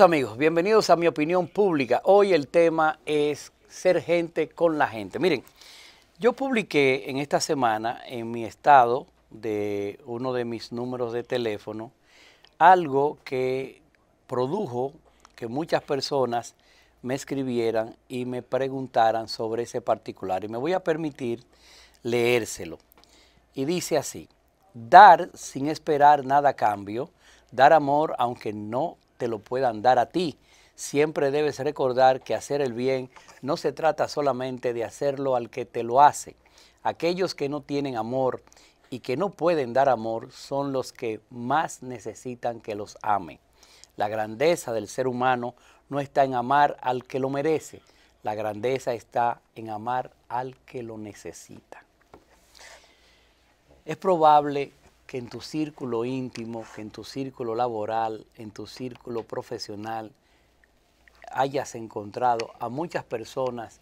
amigos, bienvenidos a mi opinión pública. Hoy el tema es ser gente con la gente. Miren, yo publiqué en esta semana en mi estado de uno de mis números de teléfono algo que produjo que muchas personas me escribieran y me preguntaran sobre ese particular. Y me voy a permitir leérselo. Y dice así, dar sin esperar nada a cambio, dar amor aunque no te lo puedan dar a ti. Siempre debes recordar que hacer el bien no se trata solamente de hacerlo al que te lo hace. Aquellos que no tienen amor y que no pueden dar amor son los que más necesitan que los amen. La grandeza del ser humano no está en amar al que lo merece, la grandeza está en amar al que lo necesita. Es probable en tu círculo íntimo, en tu círculo laboral, en tu círculo profesional, hayas encontrado a muchas personas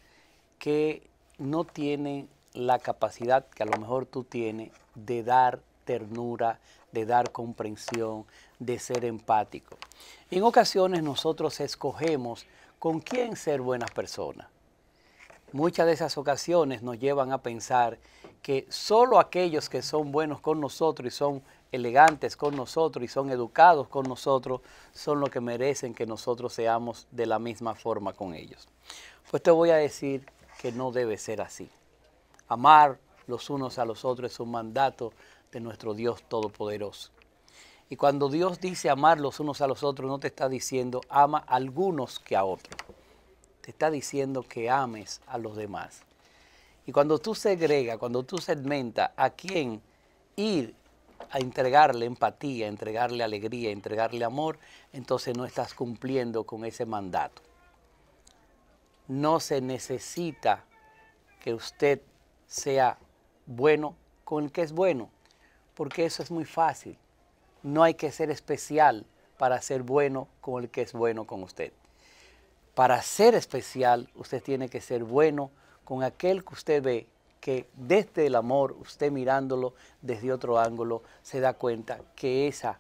que no tienen la capacidad que a lo mejor tú tienes de dar ternura, de dar comprensión, de ser empático. En ocasiones nosotros escogemos con quién ser buenas personas. Muchas de esas ocasiones nos llevan a pensar que solo aquellos que son buenos con nosotros y son elegantes con nosotros y son educados con nosotros son los que merecen que nosotros seamos de la misma forma con ellos. Pues te voy a decir que no debe ser así. Amar los unos a los otros es un mandato de nuestro Dios Todopoderoso. Y cuando Dios dice amar los unos a los otros, no te está diciendo ama a algunos que a otros. Te está diciendo que ames a los demás. Y cuando tú segregas, cuando tú segmentas a quién ir a entregarle empatía, a entregarle alegría, entregarle amor, entonces no estás cumpliendo con ese mandato. No se necesita que usted sea bueno con el que es bueno, porque eso es muy fácil. No hay que ser especial para ser bueno con el que es bueno con usted. Para ser especial, usted tiene que ser bueno con aquel que usted ve, que desde el amor, usted mirándolo desde otro ángulo, se da cuenta que esa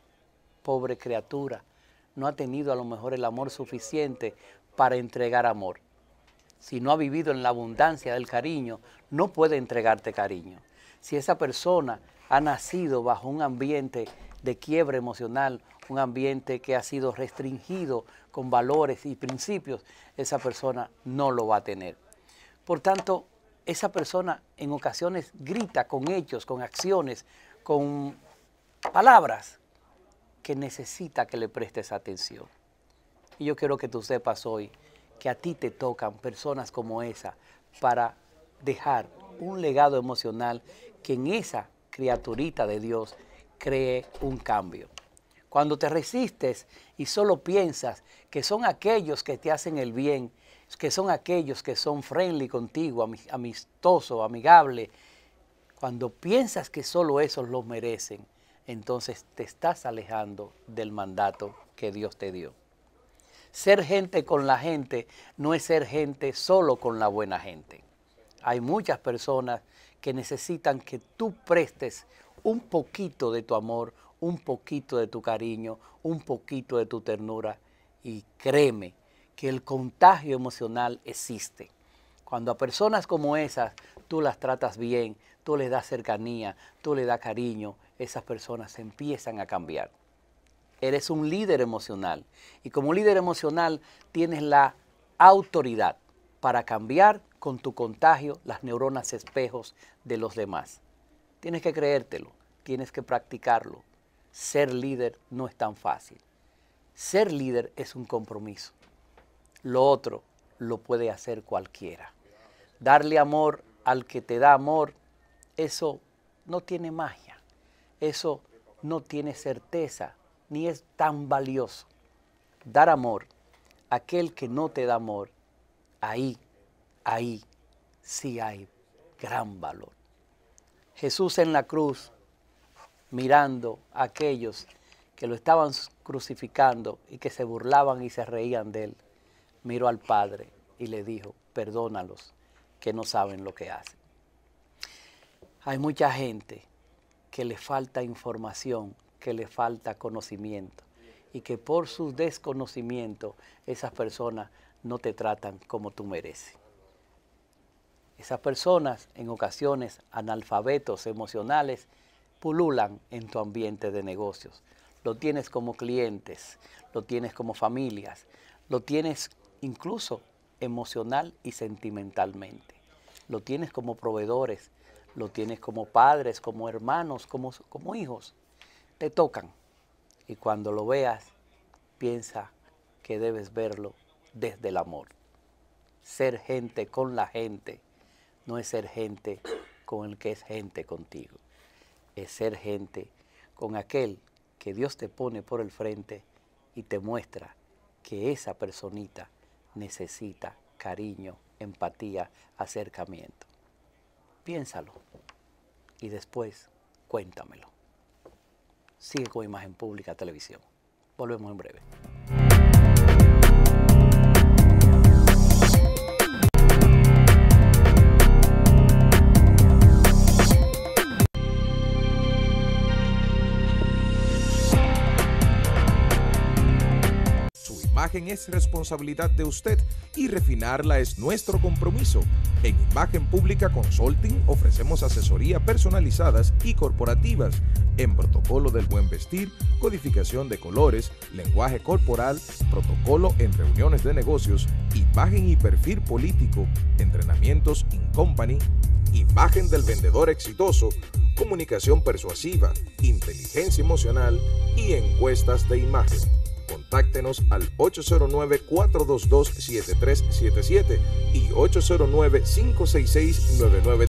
pobre criatura no ha tenido a lo mejor el amor suficiente para entregar amor. Si no ha vivido en la abundancia del cariño, no puede entregarte cariño. Si esa persona ha nacido bajo un ambiente de quiebra emocional, un ambiente que ha sido restringido con valores y principios, esa persona no lo va a tener. Por tanto, esa persona en ocasiones grita con hechos, con acciones, con palabras que necesita que le prestes atención. Y yo quiero que tú sepas hoy que a ti te tocan personas como esa para dejar un legado emocional que en esa criaturita de Dios cree un cambio. Cuando te resistes y solo piensas que son aquellos que te hacen el bien que son aquellos que son friendly contigo, amistoso, amigable, cuando piensas que solo esos los merecen, entonces te estás alejando del mandato que Dios te dio. Ser gente con la gente no es ser gente solo con la buena gente. Hay muchas personas que necesitan que tú prestes un poquito de tu amor, un poquito de tu cariño, un poquito de tu ternura y créeme que el contagio emocional existe. Cuando a personas como esas tú las tratas bien, tú les das cercanía, tú les das cariño, esas personas empiezan a cambiar. Eres un líder emocional y como líder emocional tienes la autoridad para cambiar con tu contagio las neuronas espejos de los demás. Tienes que creértelo, tienes que practicarlo. Ser líder no es tan fácil. Ser líder es un compromiso. Lo otro lo puede hacer cualquiera. Darle amor al que te da amor, eso no tiene magia, eso no tiene certeza, ni es tan valioso. Dar amor, a aquel que no te da amor, ahí, ahí sí hay gran valor. Jesús en la cruz, mirando a aquellos que lo estaban crucificando y que se burlaban y se reían de él miró al Padre y le dijo, perdónalos, que no saben lo que hacen. Hay mucha gente que le falta información, que le falta conocimiento y que por su desconocimiento esas personas no te tratan como tú mereces. Esas personas, en ocasiones analfabetos emocionales, pululan en tu ambiente de negocios. Lo tienes como clientes, lo tienes como familias, lo tienes incluso emocional y sentimentalmente. Lo tienes como proveedores, lo tienes como padres, como hermanos, como, como hijos. Te tocan y cuando lo veas, piensa que debes verlo desde el amor. Ser gente con la gente no es ser gente con el que es gente contigo. Es ser gente con aquel que Dios te pone por el frente y te muestra que esa personita necesita cariño, empatía, acercamiento. Piénsalo y después cuéntamelo. Sigue con Imagen Pública Televisión. Volvemos en breve. imagen es responsabilidad de usted y refinarla es nuestro compromiso. En Imagen Pública Consulting ofrecemos asesoría personalizadas y corporativas en protocolo del buen vestir, codificación de colores, lenguaje corporal, protocolo en reuniones de negocios, imagen y perfil político, entrenamientos in company, imagen del vendedor exitoso, comunicación persuasiva, inteligencia emocional y encuestas de imagen contáctenos al 809-422-7377 y 809-566-99.